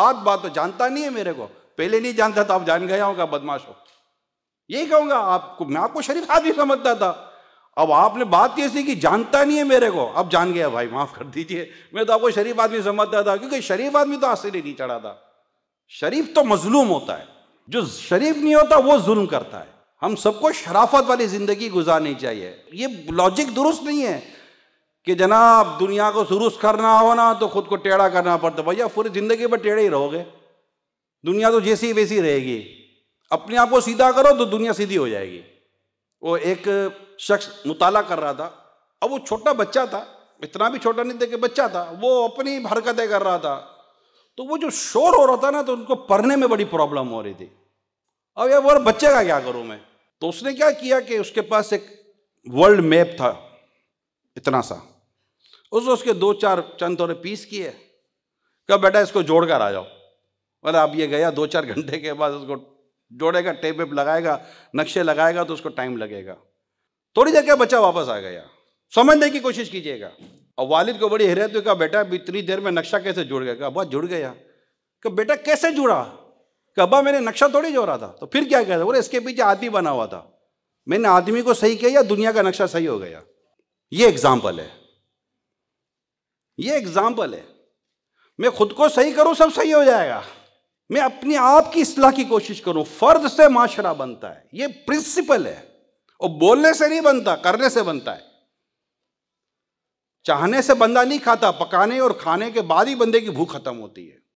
बात बात तो जानता नहीं है मेरे को पहले नहीं जानता था अब जान गया होगा बदमाश हो यही कहूंगा आपको मैं आपको शरीफ आदमी समझता था अब आपने बात कैसी कि जानता नहीं है मेरे को अब जान गया भाई माफ कर दीजिए मैं तो आपको शरीफ आदमी समझता था क्योंकि शरीफ आदमी तो आज से नहीं चढ़ा था शरीफ तो मजलूम होता है जो शरीफ नहीं होता वो जुल्म करता है हम सबको शराफत वाली जिंदगी गुजारनी चाहिए ये लॉजिक दुरुस्त नहीं है कि जनाब दुनिया को सुरुस करना हो ना तो खुद को टेढ़ा करना पड़ता भैया पूरी ज़िंदगी भर टेढ़े ही रहोगे दुनिया तो जैसी वैसी रहेगी अपने आप को सीधा करो तो दुनिया सीधी हो जाएगी वो एक शख्स मुताला कर रहा था अब वो छोटा बच्चा था इतना भी छोटा नहीं था कि बच्चा था वो अपनी हरकतें कर रहा था तो वो जो शोर हो रहा था ना तो उनको पढ़ने में बड़ी प्रॉब्लम हो रही थी अब यार बच्चे का क्या करूँ मैं तो उसने क्या किया कि उसके पास एक वर्ल्ड मैप था इतना सा उस उसके दो चार चंद थोड़े पीस किए कहा बेटा इसको जोड़ कर आ जाओ बोले अब ये गया दो चार घंटे के बाद उसको जोड़ेगा टेप वेप लगाएगा नक्शे लगाएगा तो उसको टाइम लगेगा थोड़ी देर के बच्चा वापस आ गया समझने की कोशिश कीजिएगा और वालिद को बड़ी हैरत हुई कहा बेटा इतनी देर में नक्शा कैसे जुड़ गया कहा जुड़ गया कहा बेटा कैसे जुड़ा कि अब्बा मैंने नक्शा थोड़ी जोड़ा था तो फिर क्या कहता बोले इसके पीछे आदमी बना हुआ था मैंने आदमी को सही किया या दुनिया का नक्शा सही हो गया ये एग्जाम्पल है ये एग्जाम्पल है मैं खुद को सही करूं सब सही हो जाएगा मैं अपने आप की इसलाह की कोशिश करूं फर्द से माशरा बनता है ये प्रिंसिपल है और बोलने से नहीं बनता करने से बनता है चाहने से बंदा नहीं खाता पकाने और खाने के बाद ही बंदे की भूख खत्म होती है